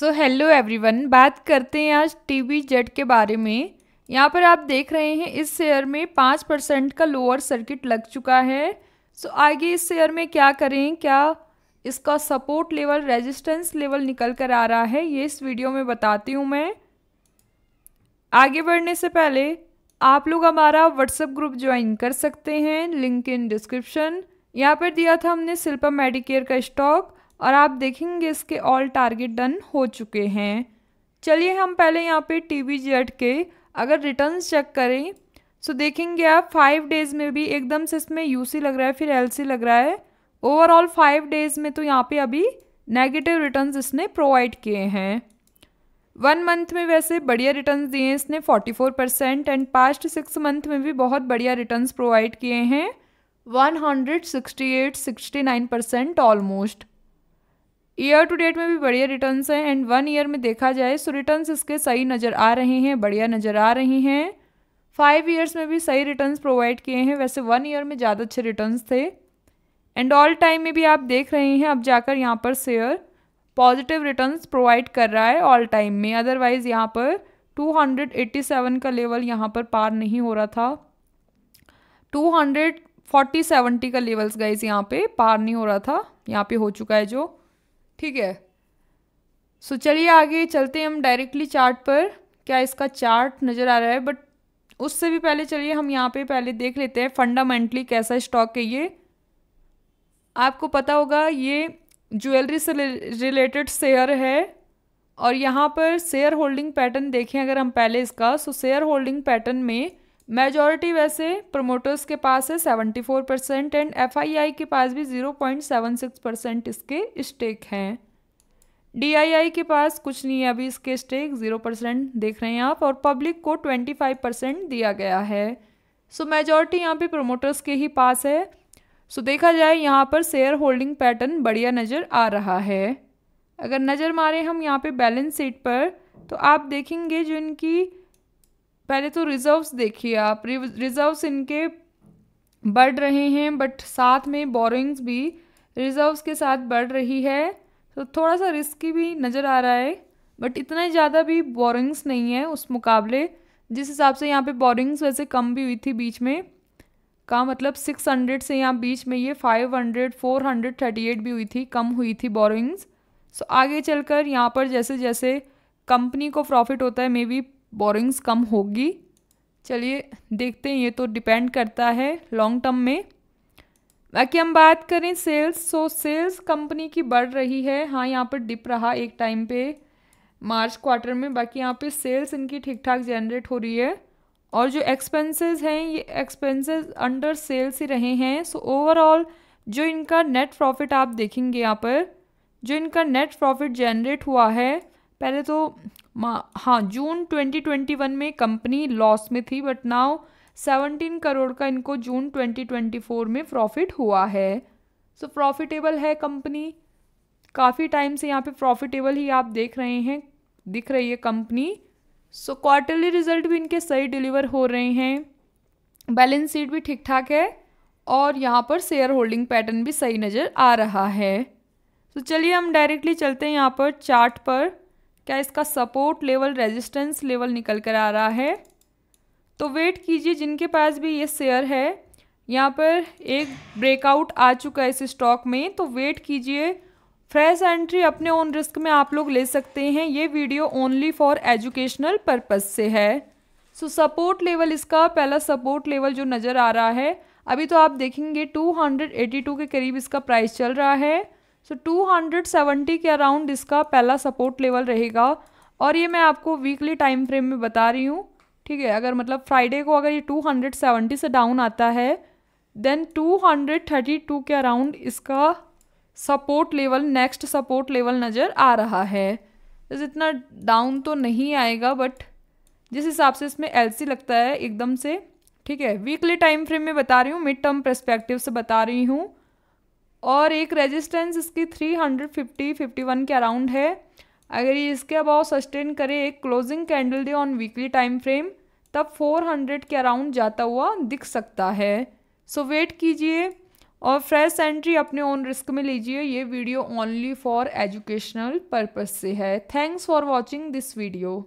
so hello everyone बात करते हैं आज टी वी जेड के बारे में यहाँ पर आप देख रहे हैं इस शेयर में पाँच परसेंट का लोअर सर्किट लग चुका है सो so, आगे इस शेयर में क्या करें क्या इसका सपोर्ट लेवल रेजिस्टेंस लेवल निकल कर आ रहा है ये इस वीडियो में बताती हूँ मैं आगे बढ़ने से पहले आप लोग हमारा व्हाट्सएप ग्रुप ज्वाइन कर सकते हैं लिंक इन डिस्क्रिप्शन यहाँ पर दिया था हमने शिल्पा मेडिकेयर का स्टॉक और आप देखेंगे इसके ऑल टारगेट डन हो चुके हैं चलिए हम पहले यहाँ पे टी वी जेड के अगर रिटर्न्स चेक करें सो तो देखेंगे आप फाइव डेज़ में भी एकदम से इसमें यू सी लग रहा है फिर एल सी लग रहा है ओवरऑल फाइव डेज़ में तो यहाँ पे अभी नेगेटिव रिटर्न्स इसने प्रोवाइड किए हैं वन मंथ में वैसे बढ़िया रिटर्न्स दिए हैं इसने forty four percent and past six month में भी बहुत बढ़िया रिटर्न्स प्रोवाइड किए हैं one hundred sixty eight sixty nine percent almost year to date में भी बढ़िया रिटर्न्स हैं एंड वन ईयर में देखा जाए सो तो रिटर्न्स इसके सही नज़र आ रहे हैं बढ़िया नज़र आ रहे हैं फाइव ईयर्स में भी सही रिटर्न्स प्रोवाइड किए हैं वैसे वन ईयर में ज़्यादा अच्छे रिटर्न्स थे एंड ऑल टाइम में भी आप देख रहे हैं अब जाकर यहाँ पर शेयर पॉजिटिव रिटर्न्स प्रोवाइड कर रहा है ऑल टाइम में अदरवाइज़ यहाँ पर 287 का लेवल यहाँ पर पार नहीं हो रहा था 240 70 का लेवल्स गए यहाँ पे पार नहीं हो रहा था यहाँ पे हो चुका है जो ठीक है सो so, चलिए आगे चलते हैं हम डायरेक्टली चार्ट पर क्या इसका चार्ट नज़र आ रहा है बट उससे भी पहले चलिए हम यहाँ पे पहले देख लेते हैं फंडामेंटली कैसा स्टॉक है ये आपको पता होगा ये ज्वेलरी से रिलेटेड शेयर है और यहाँ पर शेयर होल्डिंग पैटर्न देखें अगर हम पहले इसका सो शेयर होल्डिंग पैटर्न में मेजॉरिटी वैसे प्रमोटर्स के पास है seventy four percent and I के पास भी zero point seven six percent इसके स्टेक हैं आई के पास कुछ नहीं है अभी इसके स्टेक ज़ीरो परसेंट देख रहे हैं आप और पब्लिक को ट्वेंटी फाइव परसेंट दिया गया है सो मेजॉरिटी यहाँ पे प्रमोटर्स के ही पास है सो so, देखा जाए यहाँ पर शेयर होल्डिंग पैटर्न बढ़िया नज़र आ रहा है अगर नज़र मारें हम यहाँ पे बैलेंस शीट पर तो आप देखेंगे जो इनकी पहले तो रिज़र्व्स देखिए आप रिज़र्व्स इनके बढ़ रहे हैं बट साथ में बोरिंग्स भी रिज़र्व्स के साथ बढ़ रही है तो थोड़ा सा रिस्की भी नज़र आ रहा है बट इतना ज़्यादा भी बोरिंग्स नहीं है उस मुकाबले जिस हिसाब से यहाँ पे बोरिंग्स वैसे कम भी हुई थी बीच में का मतलब सिक्स हंड्रेड से यहाँ बीच में ये five hundred four hundred thirty eight भी हुई थी कम हुई थी बोरिंग्स सो आगे चलकर यहाँ पर जैसे जैसे कंपनी को प्रॉफिट होता है मे बी बोरिंग्स कम होगी चलिए देखते हैं ये तो डिपेंड करता है लॉन्ग टर्म में बाकी हम बात करें सेल्स सो सेल्स कंपनी की बढ़ रही है हाँ यहाँ पर डिप रहा एक टाइम पे मार्च क्वार्टर में बाकी यहाँ पे सेल्स इनकी ठीक ठाक जनरेट हो रही है और जो एक्सपेंसेस हैं ये एक्सपेंसेस अंडर सेल्स ही रहे हैं सो so, ओवरऑल जो इनका नेट प्रॉफिट आप देखेंगे यहाँ पर जो इनका नेट प्रॉफिट जनरेट हुआ है पहले तो हाँ जून 2021 में कंपनी लॉस में थी बट नाउ 17 करोड़ का इनको जून 2024 में प्रॉफिट हुआ है सो so, प्रॉफिटेबल है कंपनी काफ़ी टाइम से यहाँ पे प्रॉफिटेबल ही आप देख रहे हैं दिख रही है कंपनी सो क्वार्टरली रिजल्ट भी इनके सही डिलीवर हो रहे हैं बैलेंस शीट भी ठीक ठाक है और यहाँ पर शेयर होल्डिंग पैटर्न भी सही नज़र आ रहा है तो so, चलिए हम डायरेक्टली चलते हैं यहाँ पर चार्ट पर क्या इसका सपोर्ट लेवल रेजिस्टेंस लेवल निकल कर आ रहा है तो वेट कीजिए जिनके पास भी ये शेयर है यहाँ पर एक ब्रेकआउट आ चुका है इस स्टॉक में तो वेट कीजिए फ्रेश एंट्री अपने ओन रिस्क में आप लोग ले सकते हैं ये video only for educational purpose से है सो सपोर्ट लेवल इसका पहला सपोर्ट लेवल जो नज़र आ रहा है अभी तो आप देखेंगे 282 के करीब इसका प्राइस चल रहा है सो so, 270 के अराउंड इसका पहला सपोर्ट लेवल रहेगा और ये मैं आपको वीकली टाइम फ्रेम में बता रही हूँ ठीक है अगर मतलब फ्राइडे को अगर ये 270 से डाउन आता है देन 232 के अराउंड इसका support level next support level नज़र आ रहा है जैसे इतना डाउन तो नहीं आएगा बट जिस हिसाब से इसमें एल लगता है एकदम से ठीक है वीकली टाइम फ्रेम में बता रही हूँ मिड टर्म परस्पेक्टिव से बता रही हूँ और एक रेजिस्टेंस इसकी 350 51 के अराउंड है अगर ये इसके अबाव सस्टेन करे एक closing candle day on weekly time frame तब 400 के अराउंड जाता हुआ दिख सकता है सो वेट कीजिए और फ्रेश एंट्री अपने ओन रिस्क में लीजिए ये video only for educational purpose से है thanks for watching this video